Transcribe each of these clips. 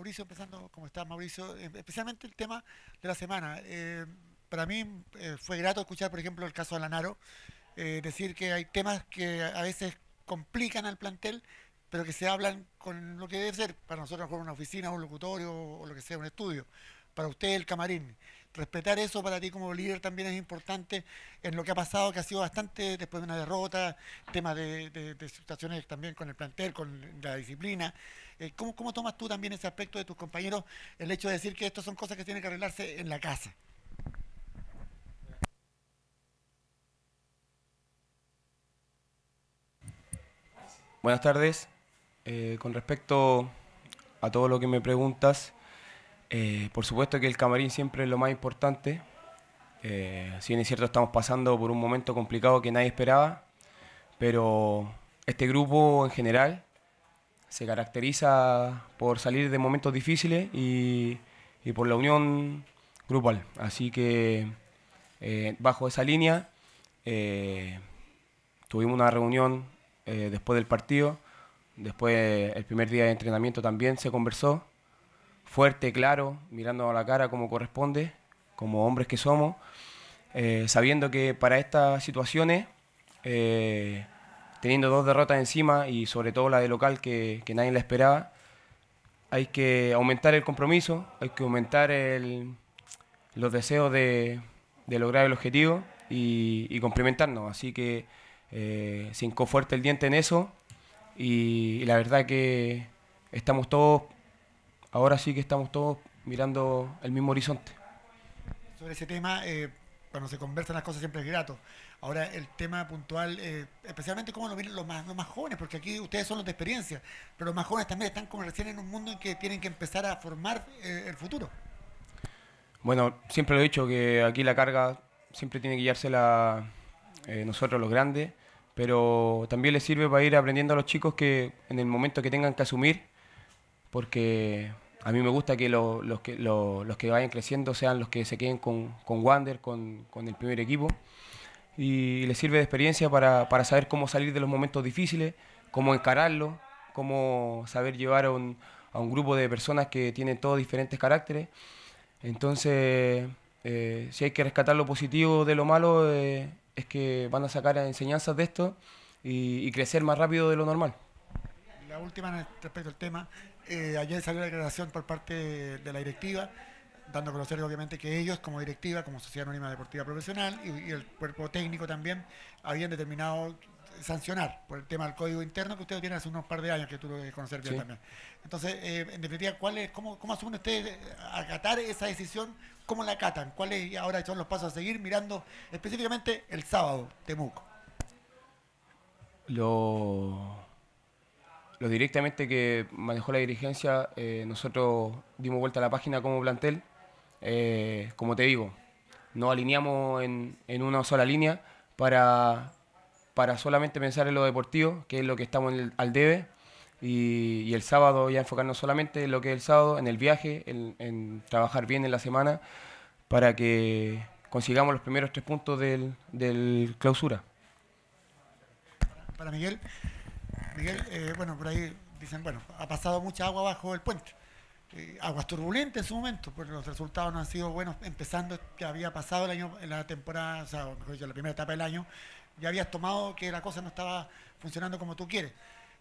Mauricio, empezando, como está Mauricio? Eh, especialmente el tema de la semana. Eh, para mí eh, fue grato escuchar, por ejemplo, el caso de Lanaro, decir que hay temas que a veces complican al plantel, pero que se hablan con lo que debe ser, para nosotros con una oficina, un locutorio o lo que sea, un estudio. Para usted el camarín. Respetar eso para ti como líder también es importante en lo que ha pasado, que ha sido bastante después de una derrota, temas de situaciones también con el plantel, con la disciplina. Eh, ¿cómo, tomas tú también ese aspecto de tus compañeros, el hecho de decir que estas son cosas que tienen que arreglarse en la casa? Buenas tardes. Eh, con respecto a todo lo que me preguntas, eh, por supuesto que el camarín siempre es lo más importante. si bien es cierto, estamos pasando por un momento complicado que nadie esperaba, pero este grupo en general se caracteriza por salir de momentos difíciles y, por la unión grupal. Así que eh, bajo esa línea eh, tuvimos una reunión eh, después del partido, después el primer día de entrenamiento también se conversó, fuerte, claro, mirando a la cara como corresponde, como hombres que somos, sabiendo que para estas situaciones teniendo dos derrotas encima y sobre todo la de local que, nadie la esperaba, hay que aumentar el compromiso, hay que aumentar el, los deseos de, lograr el objetivo y, complementarnos. Así que eh, se fuerte el diente en eso y, la verdad que estamos todos, ahora sí que estamos todos mirando el mismo horizonte. Sobre ese tema, eh, cuando se conversan las cosas siempre es grato. Ahora, el tema puntual, eh, especialmente cómo lo vienen los más, los más jóvenes, porque aquí ustedes son los de experiencia, pero los más jóvenes también están como recién en un mundo en que tienen que empezar a formar eh, el futuro. Bueno, siempre lo he dicho que aquí la carga siempre tiene que guiársela eh, nosotros los grandes, pero también les sirve para ir aprendiendo a los chicos que en el momento que tengan que asumir, porque a mí me gusta que, los, que vayan creciendo sean los que se queden con, Wander, con, con el primer equipo y le sirve de experiencia para, saber cómo salir de los momentos difíciles, cómo encararlo, cómo saber llevar a un, a un grupo de personas que tienen todos diferentes caracteres. Entonces, eh, si hay que rescatar lo positivo de lo malo, eh, es que van a sacar enseñanzas de esto y, crecer más rápido de lo normal. La última respecto al tema, eh, ayer salió la declaración por parte de la directiva dando a conocer obviamente que ellos como directiva, como Sociedad Anónima Deportiva Profesional y, el cuerpo técnico también, habían determinado sancionar por el tema del código interno que usted tiene hace unos par de años que tú que conocer bien también. Entonces, eh, en definitiva, cómo, ¿cómo asumen ustedes acatar esa decisión? ¿Cómo la acatan? ¿Cuáles ahora son los pasos a seguir mirando específicamente el sábado, Temuco? Lo, lo directamente que manejó la dirigencia, eh, nosotros dimos vuelta a la página como plantel eh, como te digo, no alineamos en, una sola línea para, para, solamente pensar en lo deportivo, que es lo que estamos al debe, y, el sábado ya enfocarnos solamente en lo que es el sábado, en el viaje, en, trabajar bien en la semana, para que consigamos los primeros tres puntos del, del clausura. Para Miguel, Miguel, eh, bueno, por ahí dicen, bueno, ha pasado mucha agua bajo el puente. Eh, aguas turbulentes en su momento, porque los resultados no han sido buenos, empezando que había pasado el año, la temporada, o sea, mejor dicho, la primera etapa del año, ya habías tomado que la cosa no estaba funcionando como tú quieres.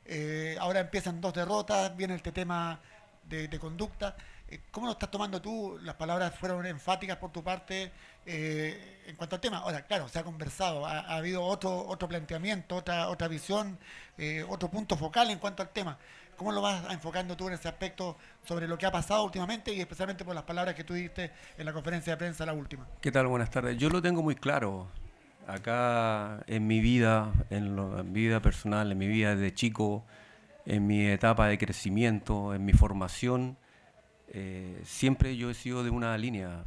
Eh, ahora empiezan dos derrotas, viene este tema de, conducta. Eh, ¿Cómo lo estás tomando tú? Las palabras fueron enfáticas por tu parte en cuanto al tema. Ahora, claro, se ha conversado, ha, habido otro, otro planteamiento, otra, otra visión, otro punto focal en cuanto al tema. ¿Cómo lo vas enfocando tú en ese aspecto sobre lo que ha pasado últimamente y especialmente por las palabras que tú diste en la conferencia de prensa la última? ¿Qué tal? Buenas tardes. Yo lo tengo muy claro. Acá en mi vida, en, mi vida personal, en mi vida de chico, en mi etapa de crecimiento, en mi formación, eh, siempre yo he sido de una línea.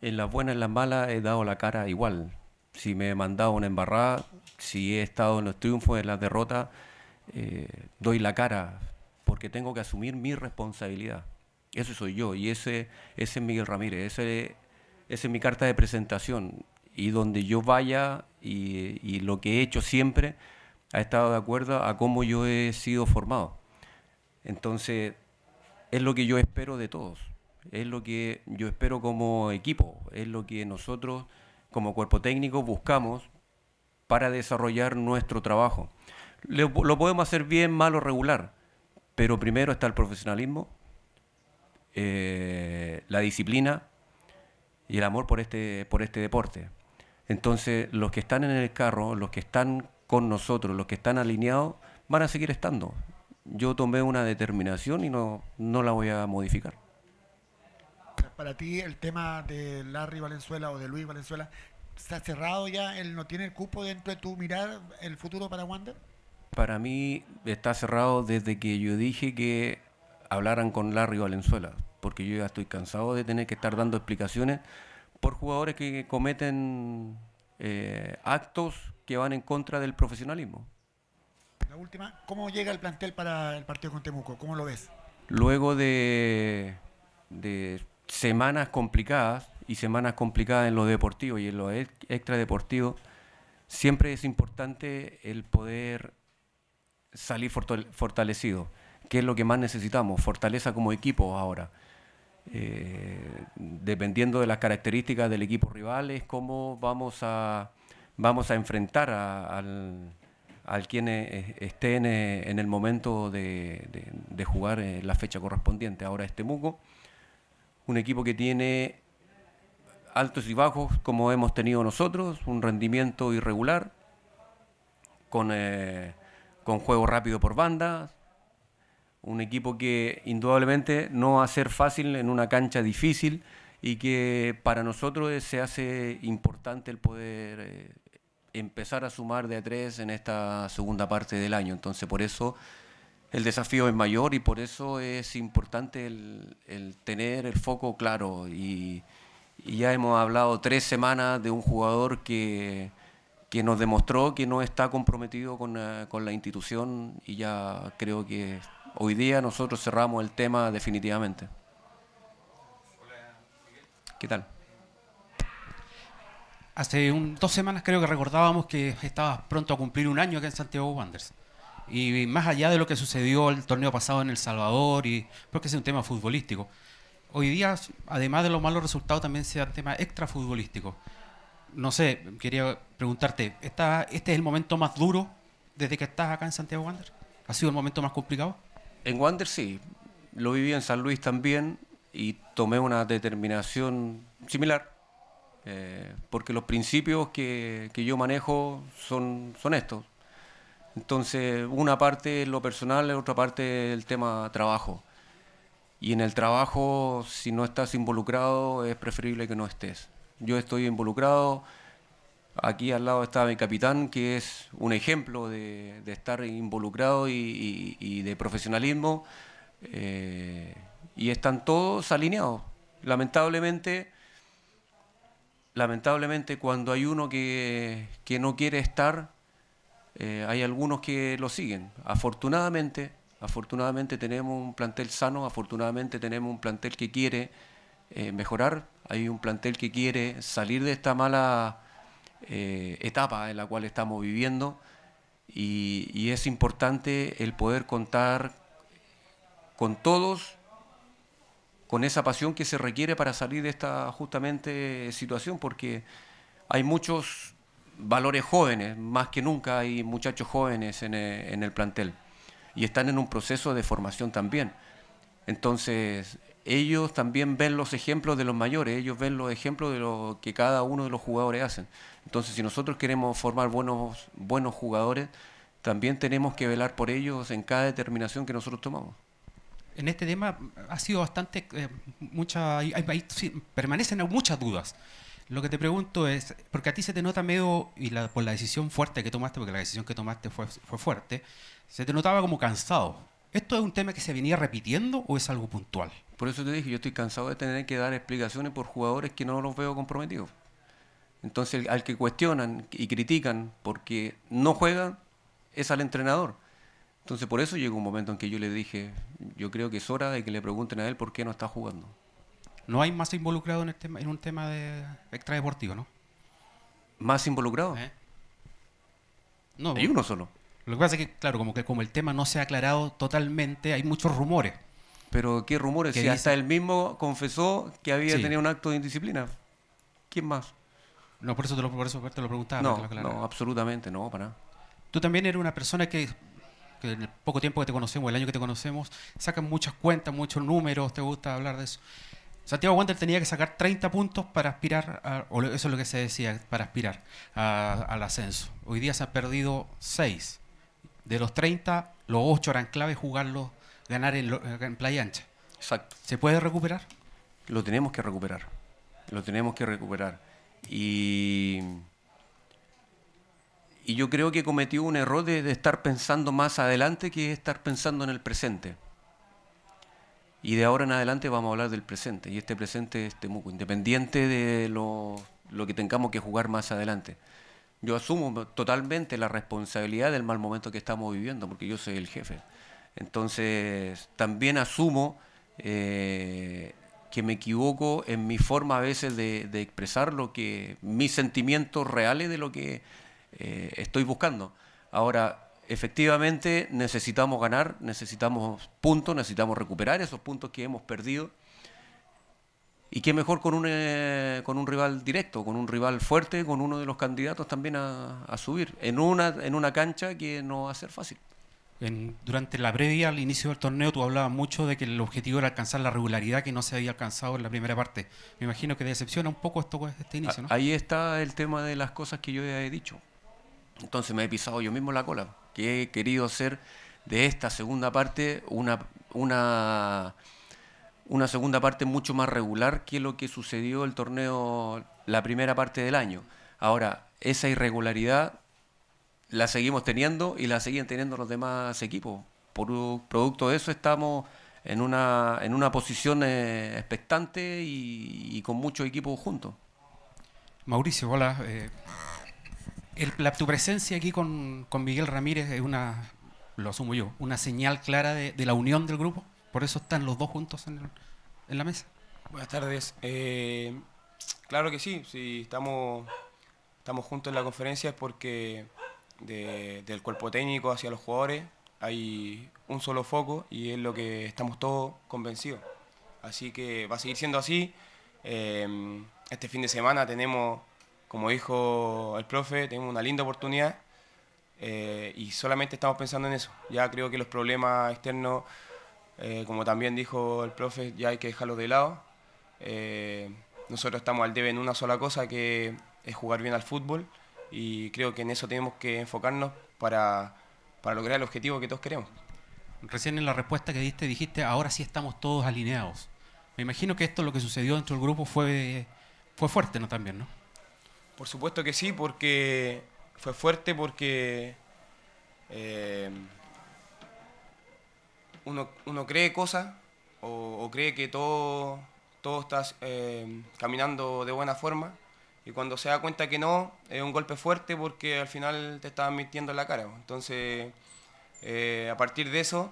En las buenas, en las malas, he dado la cara igual. Si me he mandado una embarrada, si he estado en los triunfos, en las derrotas, eh, doy la cara porque tengo que asumir mi responsabilidad. Ese soy yo y ese, ese es Miguel Ramírez, ese, es mi carta de presentación. Y donde yo vaya y, y lo que he hecho siempre ha estado de acuerdo a cómo yo he sido formado. Entonces, es lo que yo espero de todos, es lo que yo espero como equipo, es lo que nosotros como cuerpo técnico buscamos para desarrollar nuestro trabajo. Lo, podemos hacer bien, mal o regular, pero primero está el profesionalismo, eh, la disciplina y el amor por este, por este deporte. Entonces, los que están en el carro, los que están con nosotros, los que están alineados, van a seguir estando. Yo tomé una determinación y no, no la voy a modificar. Para ti, el tema de Larry Valenzuela o de Luis Valenzuela, ¿está cerrado ya? ¿Él no tiene el cupo dentro de tu mirar el futuro para Wander? Para mí está cerrado desde que yo dije que hablaran con Larry Valenzuela, porque yo ya estoy cansado de tener que estar dando explicaciones por jugadores que cometen eh, actos que van en contra del profesionalismo. La última, ¿cómo llega el plantel para el partido con Temuco? ¿Cómo lo ves? Luego de, de semanas complicadas y semanas complicadas en lo deportivo y en lo extradeportivo, siempre es importante el poder salir fortalecido, que es lo que más necesitamos, fortaleza como equipo ahora. Eh, dependiendo de las características del equipo rival, es cómo vamos a, vamos a enfrentar a, al, al, quien e, e, esté e, en, el momento de, de, jugar eh, la fecha correspondiente. Ahora este Muco, un equipo que tiene altos y bajos como hemos tenido nosotros, un rendimiento irregular, con... Eh, con juego rápido por banda. Un equipo que indudablemente no va a ser fácil en una cancha difícil y que para nosotros se hace importante el poder eh, empezar a sumar de a tres en esta segunda parte del año. Entonces, por eso el desafío es mayor y por eso es importante el, tener el foco claro. y, ya hemos hablado tres semanas de un jugador que que nos demostró que no está comprometido eh, con, la institución y ya creo que hoy día nosotros cerramos el tema definitivamente. ¿Qué tal? Hace dos semanas creo que recordábamos que estaba pronto a cumplir un año aquí en Santiago Wanderers. Y más allá de lo que sucedió el torneo pasado en El Salvador, y porque es un tema futbolístico, hoy día, además de los malos resultados, también sea un tema extra futbolístico no sé, quería preguntarte, ¿este es el momento más duro desde que estás acá en Santiago Wander? ¿Ha sido el momento más complicado? En Wander sí, lo viví en San Luis también y tomé una determinación similar, eh, porque los principios que, yo manejo son, estos. Entonces, una parte es lo personal, la otra parte el tema trabajo. Y en el trabajo, si no estás involucrado, es preferible que no estés. Yo estoy involucrado. Aquí al lado está mi capitán, que es un ejemplo de, estar involucrado y, de profesionalismo. Eh, y están todos alineados. Lamentablemente, lamentablemente cuando hay uno que, no quiere estar, eh, hay algunos que lo siguen. Afortunadamente, Afortunadamente tenemos un plantel sano, afortunadamente tenemos un plantel que quiere eh, mejorar, hay un plantel que quiere salir de esta mala eh, etapa en la cual estamos viviendo y, es importante el poder contar con todos, con esa pasión que se requiere para salir de esta justamente situación, porque hay muchos valores jóvenes, más que nunca hay muchachos jóvenes en eh, el plantel y están en un proceso de formación también. Entonces, ellos también ven los ejemplos de los mayores, ellos ven los ejemplos de lo que cada uno de los jugadores hacen. Entonces, si nosotros queremos formar buenos, buenos jugadores, también tenemos que velar por ellos en cada determinación que nosotros tomamos en este tema ha sido bastante eh, mucha permanecen muchas dudas lo que te pregunto es porque a ti se te nota medio y por la decisión fuerte que tomaste porque la decisión que tomaste fue, fue fuerte se te notaba como cansado. ¿Esto es un tema que se venía repitiendo o es algo puntual? Por eso te dije, yo estoy cansado de tener que dar explicaciones por jugadores que no los veo comprometidos. Entonces, al que cuestionan y critican porque no juegan, es al entrenador. Entonces, por eso llegó un momento en que yo le dije, yo creo que es hora de que le pregunten a él por qué no está jugando. No hay más involucrado en, en un tema de extradeportivo, ¿no? ¿Más involucrado? ¿Eh? No, hay uno solo. Lo que pasa es que, claro, como que como el tema no se ha aclarado totalmente, hay muchos rumores. Pero qué rumores, si hasta él mismo confesó que había tenido un acto de indisciplina. ¿Quién más? No, por eso te lo, por eso te lo preguntaba. No, no, absolutamente no, para nada. Tú también eres una persona que, en el poco tiempo que te conocemos, el año que te conocemos, sacan muchas cuentas, muchos números, te gusta hablar de eso. Santiago Wander tenía que sacar 30 puntos para aspirar, o eso es lo que se decía, para aspirar al ascenso. Hoy día se ha perdido 6 de los 30, los 8 eran clave jugarlos, ganar en, en playa ancha. Exacto. ¿Se puede recuperar? Lo tenemos que recuperar. Lo tenemos que recuperar. Y, yo creo que cometió un error de, estar pensando más adelante que estar pensando en el presente. Y de ahora en adelante vamos a hablar del presente. Y este presente es Temuco, independiente de lo que tengamos que jugar más adelante yo asumo totalmente la responsabilidad del mal momento que estamos viviendo, porque yo soy el jefe. Entonces, también asumo eh, que me equivoco en mi forma a veces de, expresar lo que mis sentimientos reales de lo que eh, estoy buscando. Ahora, efectivamente necesitamos ganar, necesitamos puntos, necesitamos recuperar esos puntos que hemos perdido y qué mejor con un, eh, con un rival directo, con un rival fuerte, con uno de los candidatos también a, subir, en una, en una cancha que no va a ser fácil. durante la previa al inicio del torneo tú hablabas mucho de que el objetivo era alcanzar la regularidad que no se había alcanzado en la primera parte. Me imagino que decepciona un poco esto, pues, este inicio, ¿no? Ahí está el tema de las cosas que yo ya he dicho. Entonces me he pisado yo mismo la cola, que he querido hacer de esta segunda parte una, una una segunda parte mucho más regular que lo que sucedió el torneo la primera parte del año. Ahora, esa irregularidad la seguimos teniendo y la siguen teniendo los demás equipos. Por producto de eso estamos en una, en una posición eh, expectante y, con muchos equipos juntos. Mauricio, hola. Eh, la, tu presencia aquí con, Miguel Ramírez es una, lo asumo yo, una señal clara de la unión del grupo. Por eso están los dos juntos en, la mesa. Buenas tardes. Eh, claro que sí, si estamos, estamos juntos en la conferencia es porque del cuerpo técnico hacia los jugadores hay un solo foco y es lo que estamos todos convencidos. Así que va a seguir siendo así. Eh, este fin de semana tenemos, como dijo el profe, tenemos una linda oportunidad eh, y solamente estamos pensando en eso. Ya creo que los problemas externos eh, como también dijo el profe, ya hay que dejarlo de lado. Eh, nosotros estamos al debe en una sola cosa, que es jugar bien al fútbol, y creo que en eso tenemos que enfocarnos para, lograr el objetivo que todos queremos. Recién en la respuesta que diste dijiste, ahora sí estamos todos alineados. Me imagino que esto lo que sucedió dentro del grupo fue, fue fuerte, ¿no? También, ¿no? Por supuesto que sí, porque fue fuerte porque... Eh, uno, cree cosas o, cree que todo, todo está eh, caminando de buena forma y cuando se da cuenta que no, es un golpe fuerte porque al final te estaban mintiendo en la cara. Entonces, eh, a partir de eso,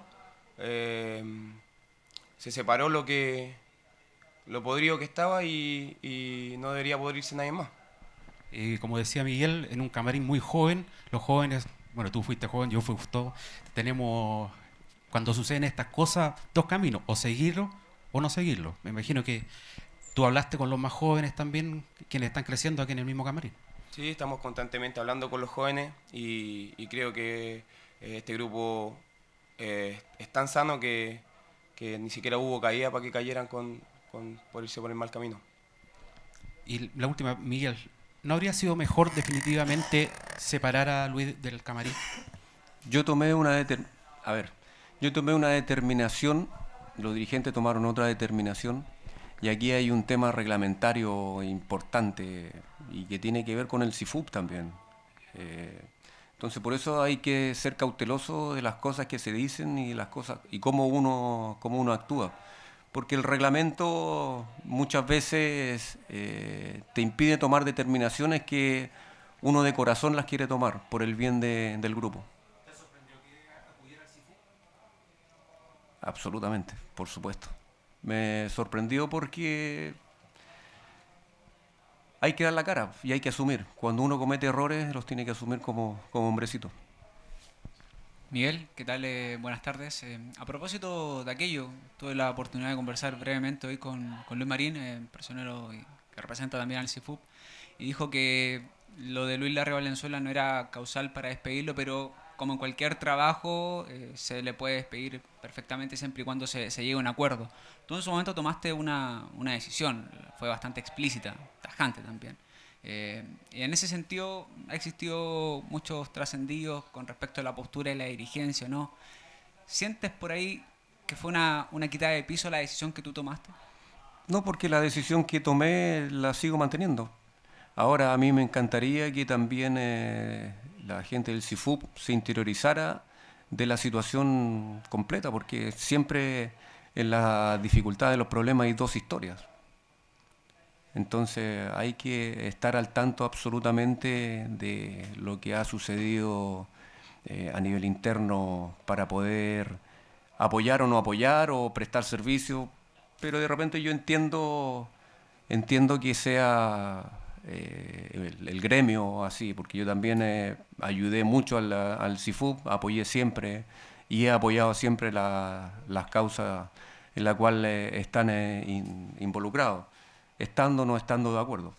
eh, se separó lo que lo podrido que estaba y, no debería podrirse nadie más. como decía Miguel, en un camarín muy joven, los jóvenes, bueno, tú fuiste joven, yo fui todo, tenemos cuando suceden estas cosas, dos caminos, o seguirlo o no seguirlo. Me imagino que tú hablaste con los más jóvenes también, quienes están creciendo aquí en el mismo camarín. Sí, estamos constantemente hablando con los jóvenes y, creo que eh, este grupo eh, es tan sano que, ni siquiera hubo caída para que cayeran con, con, por irse por el mal camino. Y la última, Miguel, ¿no habría sido mejor definitivamente separar a Luis del camarín? Yo tomé una determinación... A ver, yo tomé una determinación, los dirigentes tomaron otra determinación, y aquí hay un tema reglamentario importante y que tiene que ver con el CIFUP también. Eh, entonces por eso hay que ser cauteloso de las cosas que se dicen y las cosas y cómo uno uno actúa, porque el reglamento muchas veces eh, te impide tomar determinaciones que uno de corazón las quiere tomar por el bien del grupo. Absolutamente, por supuesto. Me sorprendió porque hay que dar la cara y hay que asumir. Cuando uno comete errores, los tiene que asumir como, como hombrecito. Miguel, ¿qué tal? Eh, buenas tardes. Eh, a propósito de aquello, tuve la oportunidad de conversar brevemente hoy con, Luis Marín, eh, presionero que representa también al CIFUP, y dijo que lo de Luis Larre Valenzuela no era causal para despedirlo, pero como en cualquier trabajo, eh, se le puede despedir perfectamente siempre y cuando se, llegue a un acuerdo. Tú en su momento tomaste una, una decisión, fue bastante explícita, tajante también. Eh, y en ese sentido ha existido muchos trascendidos con respecto a la postura y la dirigencia, ¿no? ¿Sientes por ahí que fue una, una quitada de piso la decisión que tú tomaste? No, porque la decisión que tomé la sigo manteniendo. Ahora a mí me encantaría que también eh, la gente del CIFUP se interiorizara de la situación completa, porque siempre en la dificultad de los problemas hay dos historias. Entonces hay que estar al tanto absolutamente de lo que ha sucedido eh, a nivel interno para poder apoyar o no apoyar o prestar servicio, pero de repente yo entiendo, entiendo que sea eh, el, gremio así, porque yo también eh, ayudé mucho al, al apoyé siempre y he apoyado siempre las causas en las cuales eh, están involucrados, estando o no estando de acuerdo.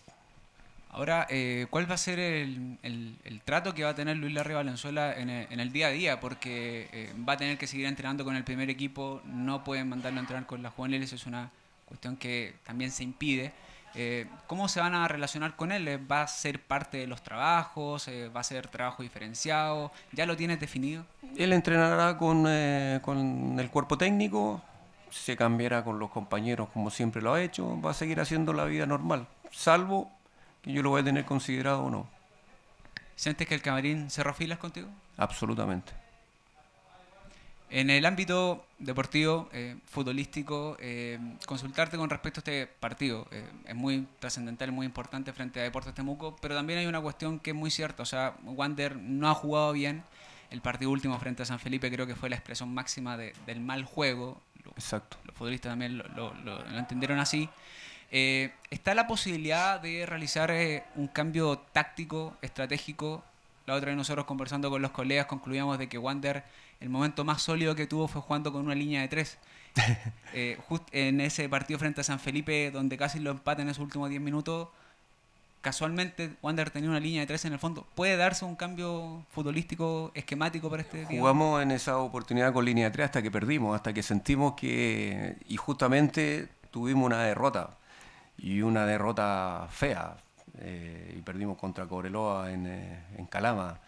Ahora, ¿cuál va a ser el, el, trato que va a tener Luis Larry Valenzuela en el, día a día? Porque va a tener que seguir entrenando con el primer equipo, no pueden mandarlo a entrenar con la juveniles, es una cuestión que también se impide. Eh, ¿Cómo se van a relacionar con él? ¿Eh, ¿Va a ser parte de los trabajos? Eh, ¿Va a ser trabajo diferenciado? ¿Ya lo tienes definido? Él entrenará con, con, el cuerpo técnico, se cambiará con los compañeros como siempre lo ha hecho, va a seguir haciendo la vida normal, salvo que yo lo voy a tener considerado o no. ¿Sientes que el camarín cerró filas contigo? Absolutamente. En el ámbito deportivo, eh, futbolístico, eh, consultarte con respecto a este partido eh, es muy trascendental, muy importante frente a Deportes Temuco, pero también hay una cuestión que es muy cierta, o sea, Wander no ha jugado bien. El partido último frente a San Felipe creo que fue la expresión máxima del mal juego. Exacto. Los futbolistas también lo, lo entendieron así. ¿Está la posibilidad de realizar un cambio táctico, estratégico? La otra vez nosotros conversando con los colegas concluíamos de que Wander el momento más sólido que tuvo fue jugando con una línea de tres. Eh, en ese partido frente a San Felipe, donde casi lo empatan en esos últimos diez minutos, casualmente Wander tenía una línea de tres en el fondo. ¿Puede darse un cambio futbolístico, esquemático para este Jugamos en esa oportunidad con línea de tres hasta que perdimos, hasta que sentimos que. Y justamente tuvimos una derrota, y una derrota fea, eh, y perdimos contra Cobreloa en eh, Calama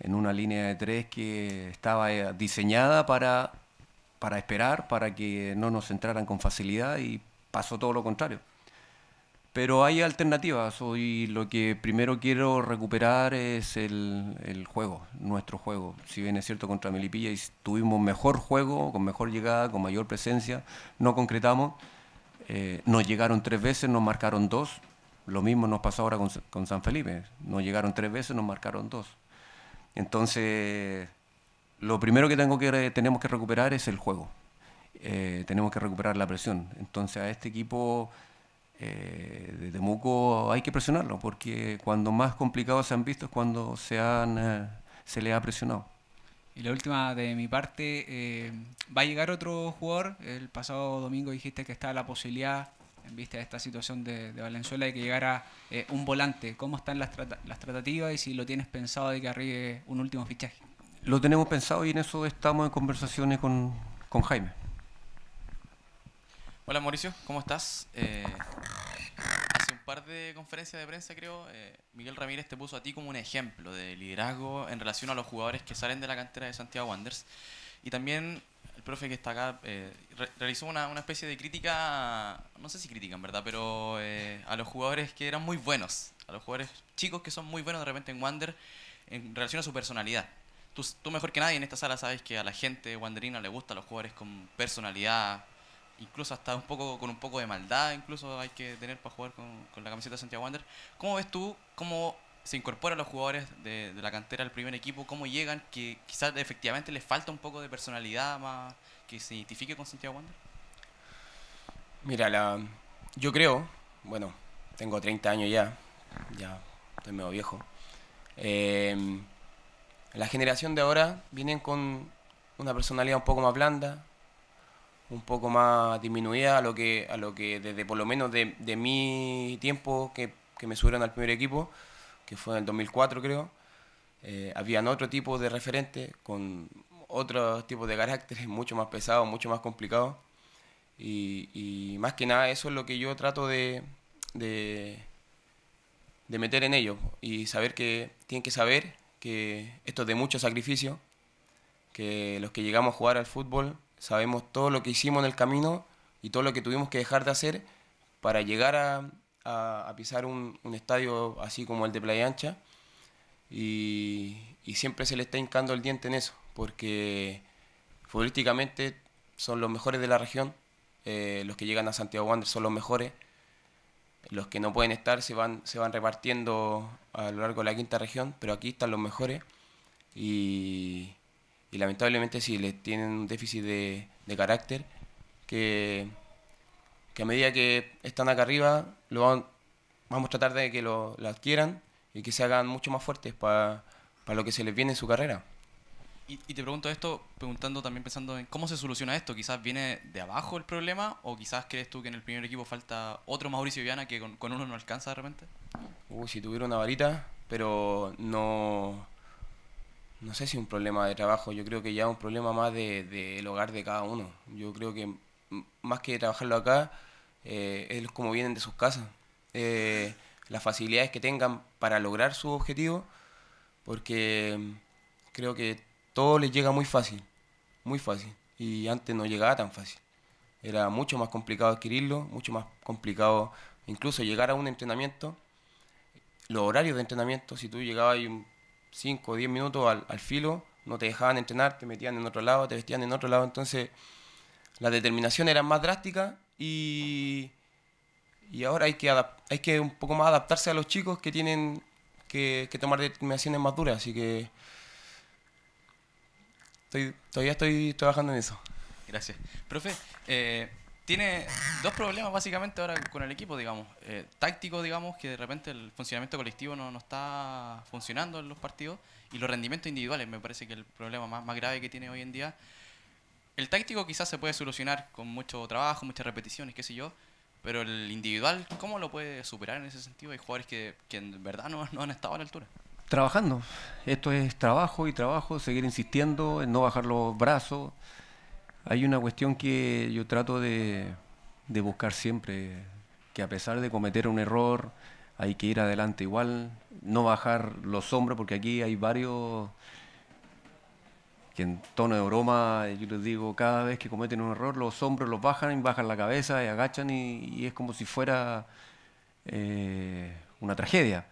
en una línea de tres que estaba eh, diseñada para, para esperar, para que no nos entraran con facilidad y pasó todo lo contrario. Pero hay alternativas. y lo que primero quiero recuperar es el, juego, nuestro juego. Si bien es cierto, contra Melipilla tuvimos mejor juego, con mejor llegada, con mayor presencia, no concretamos. Eh, nos llegaron tres veces, nos marcaron dos. Lo mismo nos pasó ahora con San Felipe. Nos llegaron tres veces, nos marcaron dos. Entonces, lo primero que, tengo que tenemos que recuperar es el juego. Eh, tenemos que recuperar la presión. Entonces, a este equipo eh, de Temuco hay que presionarlo, porque cuando más complicados se han visto es cuando se, eh, se le ha presionado. Y la última de mi parte, ¿va a llegar otro jugador? El pasado domingo dijiste que está la posibilidad en vista de esta situación de, Valenzuela y que llegara eh, un volante. ¿Cómo están las, las tratativas y si lo tienes pensado de que arribe un último fichaje? Lo tenemos pensado y en eso estamos en conversaciones con, con Jaime. Hola Mauricio, ¿cómo estás? Eh, hace un par de conferencias de prensa, creo, eh, Miguel Ramírez te puso a ti como un ejemplo de liderazgo en relación a los jugadores que salen de la cantera de Santiago Wanderers. Y también profe que está acá eh, realizó una, especie de crítica, no sé si crítica en verdad, pero eh, a los jugadores que eran muy buenos, a los jugadores chicos que son muy buenos de repente en Wander en relación a su personalidad. Tú, mejor que nadie en esta sala sabes que a la gente wanderina le gusta los jugadores con personalidad, incluso hasta un poco con un poco de maldad, incluso hay que tener para jugar con, con la camiseta de Santiago Wander. ¿Cómo ves tú cómo se incorporan los jugadores de, la cantera al primer equipo, cómo llegan, que quizás efectivamente les falta un poco de personalidad más que se identifique con Santiago Wander. Mira, la, yo creo, bueno, tengo 30 años ya, ya estoy medio viejo. Eh, la generación de ahora vienen con una personalidad un poco más blanda, un poco más disminuida a lo que, a lo que desde por lo menos de, de mi tiempo que, que me subieron al primer equipo, que fue en el 2004 creo, eh, habían otro tipo de referentes con otro tipo de caracteres mucho más pesado, mucho más complicado, Y, más que nada eso es lo que yo trato de, de, de meter en ellos y saber que tienen que saber que esto es de mucho sacrificio, que los que llegamos a jugar al fútbol sabemos todo lo que hicimos en el camino y todo lo que tuvimos que dejar de hacer para llegar a, a, pisar un, estadio así como el de Playa Ancha y, siempre se le está hincando el diente en eso, porque futbolísticamente son los mejores de la región, eh, los que llegan a Santiago Wander son los mejores, los que no pueden estar se van, se van repartiendo a lo largo de la quinta región, pero aquí están los mejores y, lamentablemente si les tienen un déficit de carácter que que a medida que están acá arriba, lo vamos a tratar de que lo, adquieran y que se hagan mucho más fuertes para lo que se les viene en su carrera. Y, te pregunto esto, preguntando también pensando en cómo se soluciona esto. Quizás viene de abajo el problema o quizás crees tú que en el primer equipo falta otro Mauricio Viana que con, uno no alcanza de repente. Uy, si tuviera una varita, pero no... No sé si un problema de trabajo, yo creo que ya un problema más del hogar de cada uno. Yo creo que más que trabajarlo acá, es eh, como vienen de sus casas, eh, las facilidades que tengan para lograr su objetivo, porque mm, creo que todo les llega muy fácil, muy fácil, y antes no llegaba tan fácil. Era mucho más complicado adquirirlo, mucho más complicado incluso llegar a un entrenamiento, los horarios de entrenamiento, si tú llegabas 5 o 10 minutos al, filo, no te dejaban entrenar, te metían en otro lado, te vestían en otro lado, entonces la determinación era más drástica, y, y ahora hay que, hay que un poco más adaptarse a los chicos que tienen que, tomar determinaciones más duras. Así que estoy, todavía estoy trabajando en eso. Gracias. Profe, eh, tiene dos problemas básicamente ahora con el equipo, digamos. Eh, táctico, digamos, que de repente el funcionamiento colectivo no, no, está funcionando en los partidos y los rendimientos individuales, me parece que el problema más, más grave que tiene hoy en día el táctico quizás se puede solucionar con mucho trabajo, muchas repeticiones, qué sé yo, pero el individual, ¿cómo lo puede superar en ese sentido? Hay jugadores que, en verdad no, han estado a la altura. Trabajando. Esto es trabajo y trabajo, seguir insistiendo, en no bajar los brazos. Hay una cuestión que yo trato de, de buscar siempre, que a pesar de cometer un error, hay que ir adelante igual, no bajar los hombros, porque aquí hay varios que en tono de broma yo les digo, cada vez que cometen un error, los hombros los bajan y bajan la cabeza y agachan y, es como si fuera eh, una tragedia.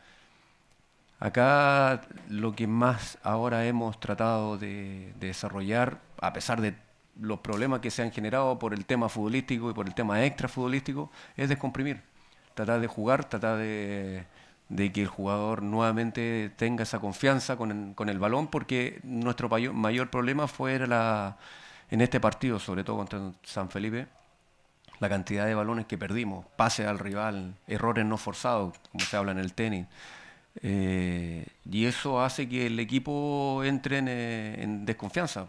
Acá lo que más ahora hemos tratado de, de, desarrollar, a pesar de los problemas que se han generado por el tema futbolístico y por el tema extra futbolístico, es descomprimir, tratar de jugar, tratar de de que el jugador nuevamente tenga esa confianza con el, con el balón, porque nuestro mayor problema fue la, en este partido, sobre todo contra San Felipe, la cantidad de balones que perdimos, pases al rival, errores no forzados, como se habla en el tenis. Eh, y eso hace que el equipo entre en, eh, en desconfianza.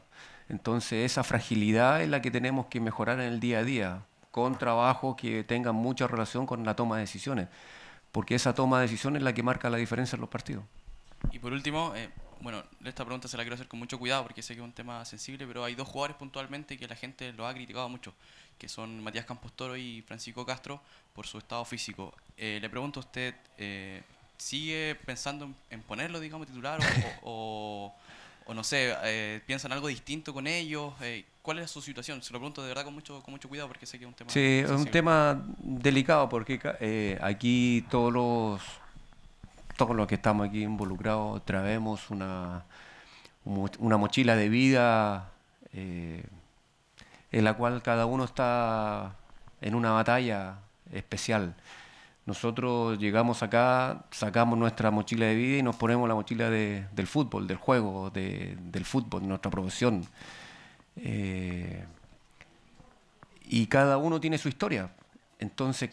Entonces esa fragilidad es la que tenemos que mejorar en el día a día, con trabajos que tengan mucha relación con la toma de decisiones porque esa toma de decisión es la que marca la diferencia en los partidos. Y por último, eh, bueno, esta pregunta se la quiero hacer con mucho cuidado porque sé que es un tema sensible, pero hay dos jugadores puntualmente que la gente lo ha criticado mucho, que son Matías Campos Toro y Francisco Castro por su estado físico. Eh, le pregunto a usted, eh, ¿sigue pensando en ponerlo, digamos, titular o, o o no sé, eh, piensan algo distinto con ellos. Eh, ¿Cuál es su situación? Se lo pregunto de verdad con mucho, con mucho cuidado porque sé que es un tema. Sí, es un tema delicado porque eh, aquí todos los, todos los que estamos aquí involucrados traemos una, una mochila de vida en la cual cada uno está en una batalla especial. Nosotros llegamos acá, sacamos nuestra mochila de vida y nos ponemos la mochila del fútbol, del juego, del fútbol, de nuestra profesión. Eh, y cada uno tiene su historia. Entonces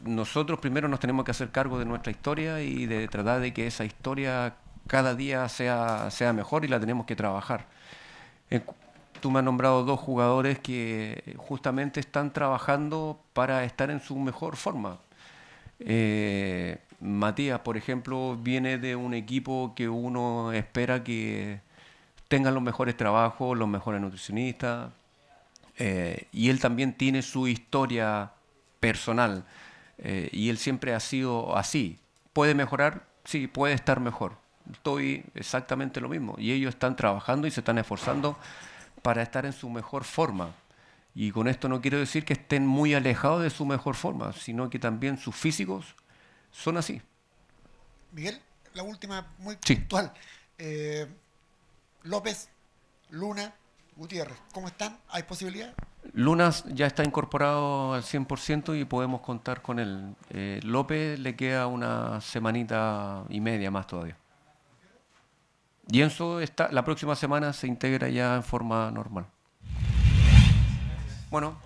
nosotros primero nos tenemos que hacer cargo de nuestra historia y de tratar de que esa historia cada día sea, mejor y la tenemos que trabajar. tú me has nombrado dos jugadores que justamente están trabajando para estar en su mejor forma, eh, Matías, por ejemplo, viene de un equipo que uno espera que tenga los mejores trabajos, los mejores nutricionistas, eh, y él también tiene su historia personal, eh, y él siempre ha sido así. ¿Puede mejorar? Sí, puede estar mejor. Estoy exactamente lo mismo, y ellos están trabajando y se están esforzando para estar en su mejor forma. Y con esto no quiero decir que estén muy alejados de su mejor forma, sino que también sus físicos son así. Miguel, la última, muy puntual. Eh, López, Luna, Gutiérrez, ¿cómo están? ¿Hay posibilidad? Luna ya está incorporado al 100% y podemos contar con él. Eh, López le queda una semanita y media más todavía. Y está, la próxima semana se integra ya en forma normal. Bueno,